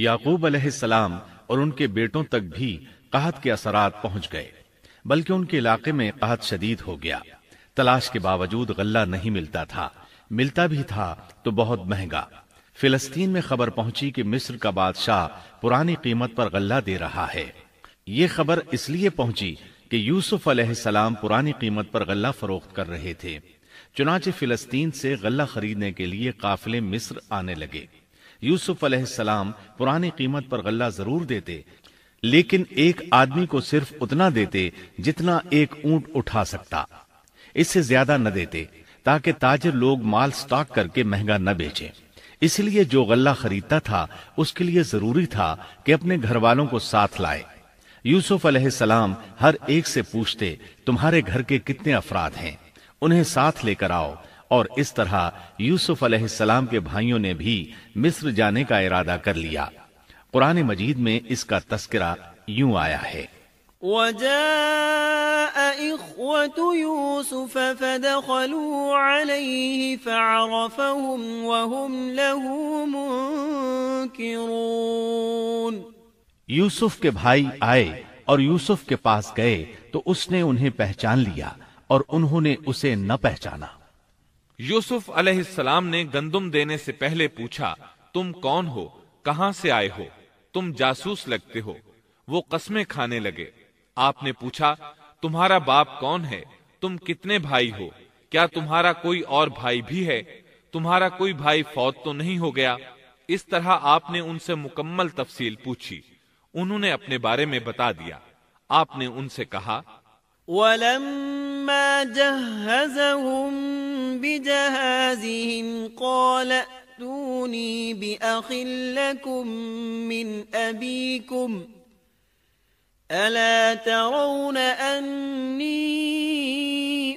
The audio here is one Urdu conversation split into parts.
یعقوب علیہ السلام اور ان کے بیٹوں تک بھی قحط کے اثرات پہنچ گئے بلکہ ان کے علاقے میں قحط شدید ہو گیا تلاش کے باوجود غلہ نہیں ملتا تھا ملتا بھی تھا تو بہت مہنگا فلسطین میں خبر پہنچی کہ مصر کا بادشاہ پرانی قیمت پر غلہ دے رہا ہے یہ خبر اس لیے پہنچی کہ یوسف علیہ السلام پرانی قیمت پر غلہ فروخت کر رہے تھے چنانچہ فلسطین سے غلہ خریدنے کے لیے قافلے مصر آنے لگے یوسف علیہ السلام پرانی قیمت پر غلہ ضرور دیتے لیکن ایک آدمی کو صرف اتنا دیتے جتنا ایک اونٹ اٹھا سکتا اس سے زیادہ نہ دیتے تاکہ تاجر لوگ مال سٹاک کر کے مہنگا نہ بیچے اس لیے جو غلہ خریدتا تھا اس کے لیے ضروری تھا کہ اپنے گھر والوں کو ساتھ لائے یوسف علیہ السلام ہر ایک سے پوچھتے تمہارے گھر کے کتنے افراد ہیں انہیں ساتھ لے کر آؤ اور اس طرح یوسف علیہ السلام کے بھائیوں نے بھی مصر جانے کا ارادہ کر لیا قرآن مجید میں اس کا تذکرہ یوں آیا ہے وجاء فدخلوا فعرفهم وهم له یوسف کے بھائی آئے اور یوسف کے پاس گئے تو اس نے انہیں پہچان لیا اور انہوں نے اسے نہ پہچانا یوسف علیہ السلام نے گندم دینے سے پہلے پوچھا تم کون ہو کہاں سے آئے ہو تم جاسوس لگتے ہو وہ قسمیں کھانے لگے آپ نے پوچھا تمہارا باپ کون ہے تم کتنے بھائی ہو کیا تمہارا کوئی اور بھائی بھی ہے تمہارا کوئی بھائی فوت تو نہیں ہو گیا اس طرح آپ نے ان سے مکمل تفصیل پوچھی انہوں نے اپنے بارے میں بتا دیا آپ نے ان سے کہا وَلَمَّا جَهَّزَهُمْ بجهازهم قال ائتوني بأخ لكم من أبيكم ألا ترون أني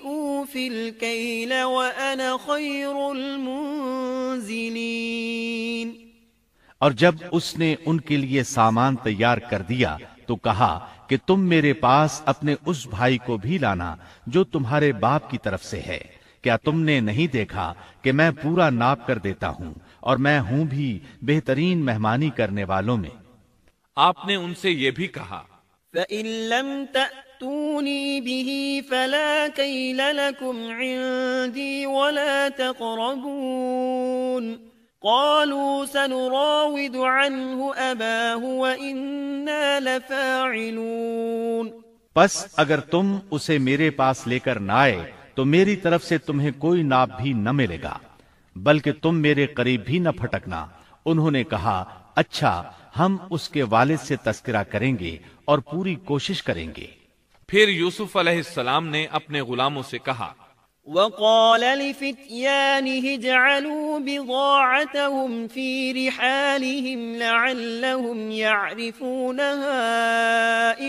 أوفي الكيل وأنا خير المنزلين और जब उसने उनके लिए सामान तैयार कर दिया तो कहा कि तुम मेरे पास अपने उस भाई को भी लाना जो तुम्हारे बाप की तरफ से है کیا تم نے نہیں دیکھا کہ میں پورا ناپ کر دیتا ہوں اور میں ہوں بھی بہترین مہمانی کرنے والوں میں آپ نے ان سے یہ بھی کہا فَإِن لَمْ تَأْتُونِي بِهِ فَلَا كَيْلَ لَكُمْ عِندِي وَلَا تَقْرَبُونَ قالوا سنراود عنه أباه وإنا لفاعلون پس اگر تم اسے میرے پاس لے کر نہ آئے تو میری طرف سے تمہیں کوئی ناپ بھی نہ ملے گا بلکہ تم میرے قریب بھی نہ پھٹکنا انہوں نے کہا اچھا ہم اس کے والد سے تذکرہ کریں گے اور پوری کوشش کریں گے پھر یوسف علیہ السلام نے اپنے غلاموں سے کہا وقال لفتيانه اجعلوا بضاعتهم في رحالهم لعلهم يعرفونها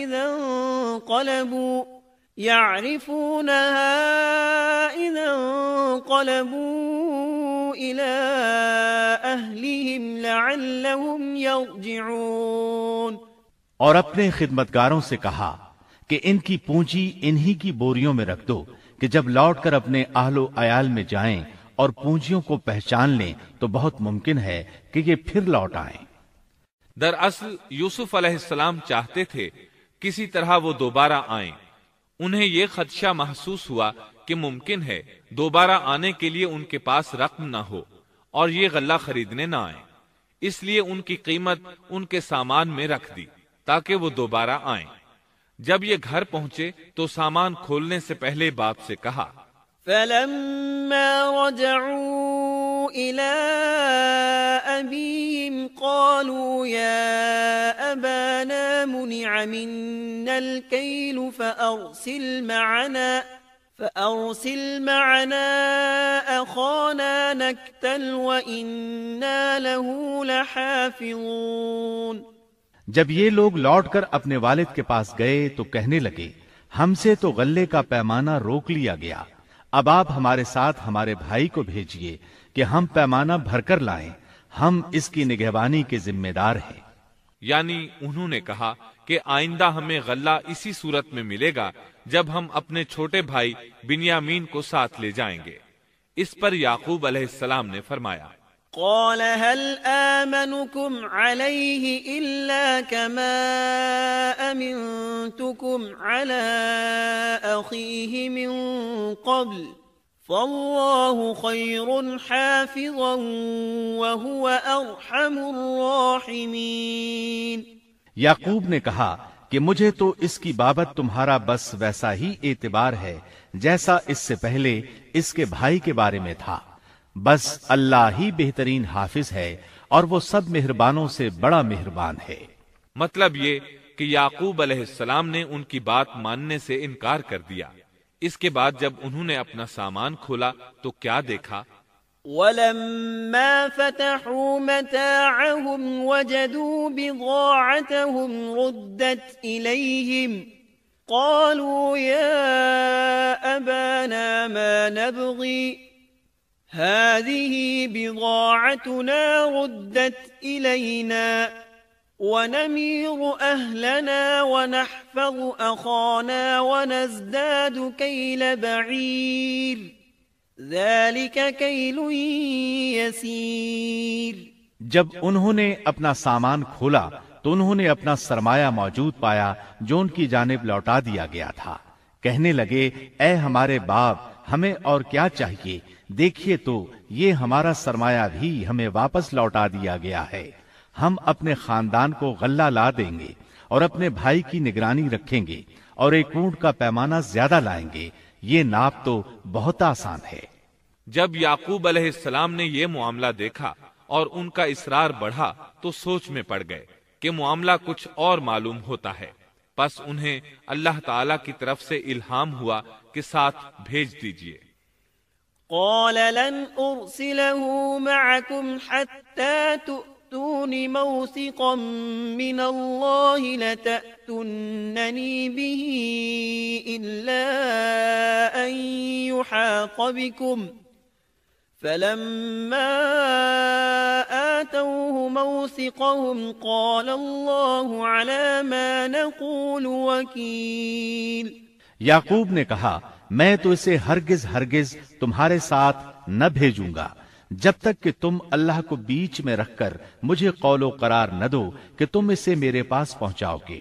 اذا انقلبوا يعرفونها إذا انقلبوا إلى أهلهم لعلهم يرجعون اور اپنے خدمتگاروں سے کہا کہ ان کی پونجی انہی کی بوریوں میں رکھ دو کہ جب لوٹ کر اپنے اہل و عیال میں جائیں اور پونجیوں کو پہچان لیں تو بہت ممکن ہے کہ یہ پھر لوٹ آئیں دراصل یوسف علیہ السلام چاہتے تھے کسی طرح وہ دوبارہ آئیں انہیں یہ خدشہ محسوس ہوا کہ ممکن ہے دوبارہ آنے کے لیے ان کے پاس رقم نہ ہو اور یہ غلہ خریدنے نہ آئیں اس لیے ان کی قیمت ان کے سامان میں رکھ دی تاکہ وہ دوبارہ آئیں جب یہ گھر پہنچے تو سامان کھولنے سے پہلے باپ سے کہا منع منا الكيل فأرسل فأرسل معنا معنا أخانا نكتل وإنا له لحافظون جب یہ لوگ لوٹ کر اپنے والد کے پاس گئے تو کہنے لگے ہم سے تو غلے کا پیمانہ روک لیا گیا اب آپ ہمارے ساتھ ہمارے بھائی کو بھیجئے کہ ہم پیمانہ بھر کر لائیں ہم اس کی نگہوانی کے ذمہ دار ہیں یعنی انہوں نے کہا کہ آئندہ ہمیں غلہ اسی صورت میں ملے گا جب ہم اپنے چھوٹے بھائی بنیامین کو ساتھ لے جائیں گے اس پر یعقوب علیہ السلام نے فرمایا قال هل آمنكم عليه إلا كما أمنتكم على أخيه من قبل یعقوب نے کہا کہ مجھے تو اس کی بابت تمہارا بس ویسا ہی اعتبار ہے جیسا اس سے پہلے اس کے بھائی کے بارے میں تھا بس اللہ ہی بہترین حافظ ہے اور وہ سب مہربانوں سے بڑا مہربان ہے مطلب یہ کہ یعقوب علیہ السلام نے ان کی بات ماننے سے انکار کر دیا اس کے بعد جب انہوں نے اپنا سامان کھولا تو کیا دیکھا ولما فتحوا متاعهم وجدوا بضاعتهم ردت إليهم قالوا يا أبانا ما نبغي هذه بضاعتنا ردت إلينا جب انہوں نے اپنا سامان کھولا تو انہوں نے اپنا سرمایہ موجود پایا جو ان کی جانب لوٹا دیا گیا تھا کہنے لگے اے ہمارے باپ ہمیں اور کیا چاہیے دیکھیے تو یہ ہمارا سرمایہ بھی ہمیں واپس لوٹا دیا گیا ہے ہم اپنے خاندان کو غلہ لا دیں گے اور اپنے بھائی کی نگرانی رکھیں گے اور ایک اونٹ کا پیمانہ زیادہ لائیں گے یہ ناپ تو بہت آسان ہے جب یعقوب علیہ السلام نے یہ معاملہ دیکھا اور ان کا اسرار بڑھا تو سوچ میں پڑ گئے کہ معاملہ کچھ اور معلوم ہوتا ہے پس انہیں اللہ تعالی کی طرف سے الہام ہوا کہ ساتھ بھیج دیجئے قال لن ارسلہ معکم حتی تأتون موثقا من الله لتأتنني به إلا أن يحاق بكم فلما آتوه موثقهم قال الله على ما نقول وكيل نے کہا میں تو اسے ہرگز ہرگز تمہارے ساتھ نہ بھیجوں گا جب تک کہ تم اللہ کو بیچ میں رکھ کر مجھے قول و قرار نہ دو کہ تم اسے میرے پاس پہنچاؤ گے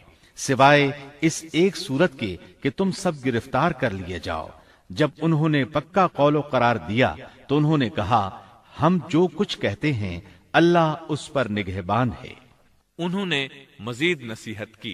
سوائے اس ایک صورت کے کہ تم سب گرفتار کر لیے جاؤ جب انہوں نے پکا قول و قرار دیا تو انہوں نے کہا ہم جو کچھ کہتے ہیں اللہ اس پر نگہبان ہے انہوں نے مزید نصیحت کی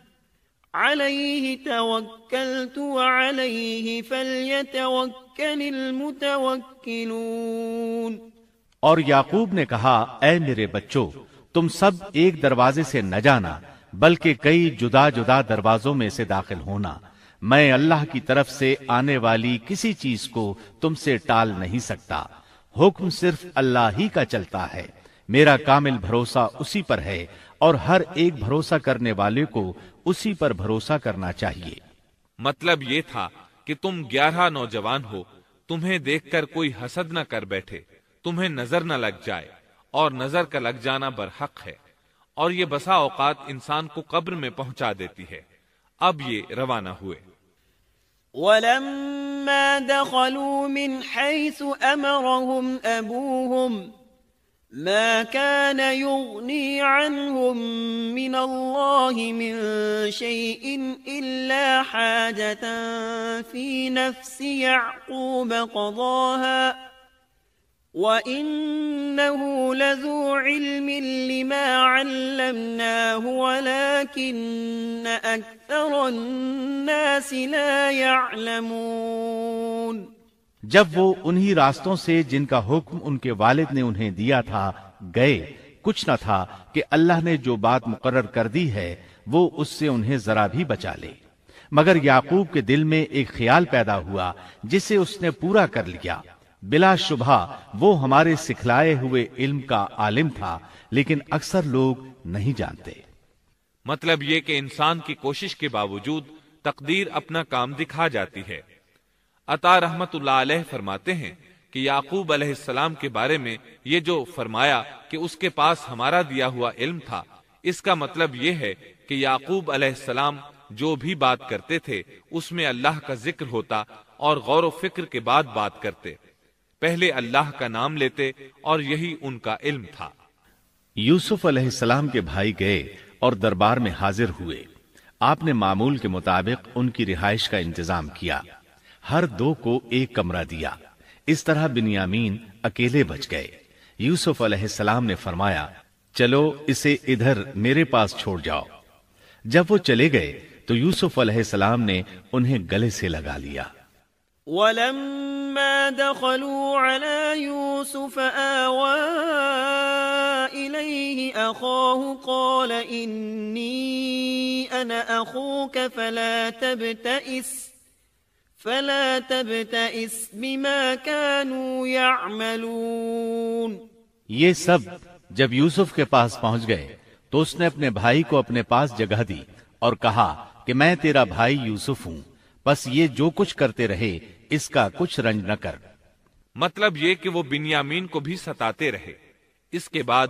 عليه توكلت وعلیه فلیتوکل المتوکلون اور یعقوب نے کہا اے میرے بچوں تم سب ایک دروازے سے نہ جانا بلکہ کئی جدا جدا دروازوں میں سے داخل ہونا میں اللہ کی طرف سے آنے والی کسی چیز کو تم سے ٹال نہیں سکتا حکم صرف اللہ ہی کا چلتا ہے میرا کامل بھروسہ اسی پر ہے اور ہر ایک بھروسہ کرنے والے کو اسی پر بھروسہ کرنا چاہیے مطلب یہ تھا کہ تم گیارہ نوجوان ہو تمہیں دیکھ کر کوئی حسد نہ کر بیٹھے تمہیں نظر نہ لگ جائے اور نظر کا لگ جانا برحق ہے اور یہ بسا اوقات انسان کو قبر میں پہنچا دیتی ہے اب یہ روانہ ہوئے وَلَمَّا دَخَلُوا مِنْ حَيْثُ أَمَرَهُمْ أَبُوهُمْ ما كان يغني عنهم من الله من شيء إلا حاجة في نفس يعقوب قضاها وإنه لذو علم لما علمناه ولكن أكثر الناس لا يعلمون جب وہ انہی راستوں سے جن کا حکم ان کے والد نے انہیں دیا تھا گئے کچھ نہ تھا کہ اللہ نے جو بات مقرر کر دی ہے وہ اس سے انہیں ذرا بھی بچا لے مگر یعقوب کے دل میں ایک خیال پیدا ہوا جسے اس نے پورا کر لیا بلا شبہ وہ ہمارے سکھلائے ہوئے علم کا عالم تھا لیکن اکثر لوگ نہیں جانتے مطلب یہ کہ انسان کی کوشش کے باوجود تقدیر اپنا کام دکھا جاتی ہے عطا رحمت اللہ علیہ فرماتے ہیں کہ یعقوب علیہ السلام کے بارے میں یہ جو فرمایا کہ اس کے پاس ہمارا دیا ہوا علم تھا اس کا مطلب یہ ہے کہ یعقوب علیہ السلام جو بھی بات کرتے تھے اس میں اللہ کا ذکر ہوتا اور غور و فکر کے بعد بات کرتے پہلے اللہ کا نام لیتے اور یہی ان کا علم تھا یوسف علیہ السلام کے بھائی گئے اور دربار میں حاضر ہوئے آپ نے معمول کے مطابق ان کی رہائش کا انتظام کیا ہر دو کو ایک کمرہ دیا اس طرح بنیامین اکیلے بچ گئے یوسف علیہ السلام نے فرمایا چلو اسے ادھر میرے پاس چھوڑ جاؤ جب وہ چلے گئے تو یوسف علیہ السلام نے انہیں گلے سے لگا لیا وَلَمَّا فلا تبتئس بما کانوا یعملون یہ سب جب یوسف کے پاس پہنچ گئے تو اس نے اپنے اپنے بھائی کو پاس جگہ دی اور کہا کہ میں تیرا بھائی یوسف ہوں بس یہ جو کچھ کرتے رہے اس کا کچھ رنج نہ کر مطلب یہ کہ وہ بنیامین کو بھی ستاتے رہے اس کے بعد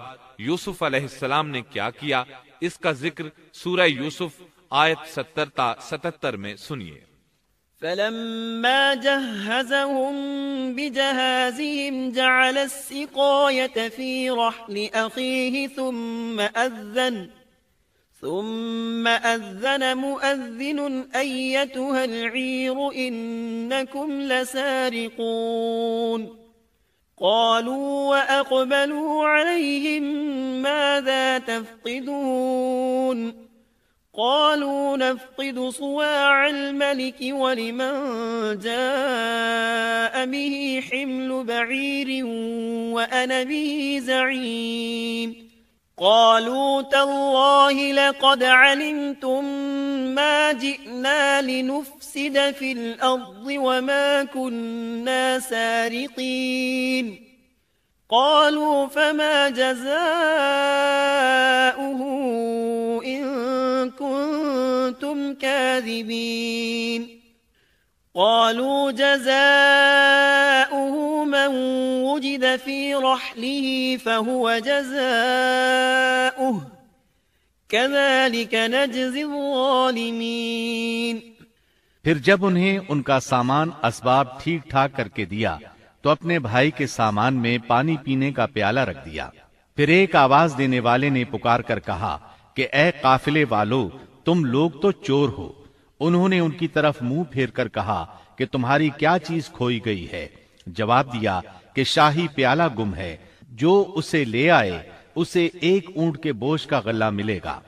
یوسف علیہ السلام نے کیا کیا اس کا ذکر سورہ یوسف آیت ستر تا ستر میں سنیے فلما جهزهم بجهازهم جعل السقاية في رحل أخيه ثم أذن ثم أذن مؤذن أيتها العير إنكم لسارقون قالوا وأقبلوا عليهم ماذا تفقدون قالوا نفقد صواع الملك ولمن جاء به حمل بعير وأنا به زعيم قالوا تالله لقد علمتم ما جئنا لنفسد في الأرض وما كنا سارقين قالوا فما جزاؤه قالوا جزاؤه جزاؤه من وجد في رحله فهو كذلك نجزي الظالمين پھر جب انہیں ان کا سامان اسباب ٹھیک ٹھاک کر کے دیا تو اپنے بھائی کے سامان میں پانی پینے کا پیالہ رکھ دیا پھر ایک آواز دینے والے نے پکار کر کہا کہ اے قافلے والو تم لوگ تو چور ہو انہوں نے ان کی طرف منہ پھیر کر کہا کہ تمہاری کیا چیز کھوئی گئی ہے جواب دیا کہ شاہی پیالہ گم ہے جو اسے لے آئے اسے ایک اونٹ کے بوجھ کا غلہ ملے گا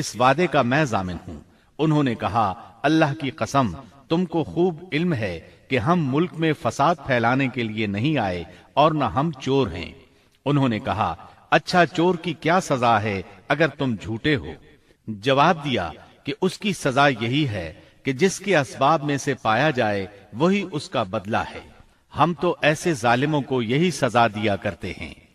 اس وعدے کا میں ضامن ہوں انہوں نے کہا اللہ کی قسم تم کو خوب علم ہے کہ ہم ملک میں فساد پھیلانے کے لیے نہیں آئے اور نہ ہم چور ہیں انہوں نے کہا اچھا چور کی کیا سزا ہے اگر تم جھوٹے ہو جواب دیا کہ اس کی سزا یہی ہے کہ جس کے اسباب میں سے پایا جائے وہی اس کا بدلہ ہے ہم تو ایسے ظالموں کو یہی سزا دیا کرتے ہیں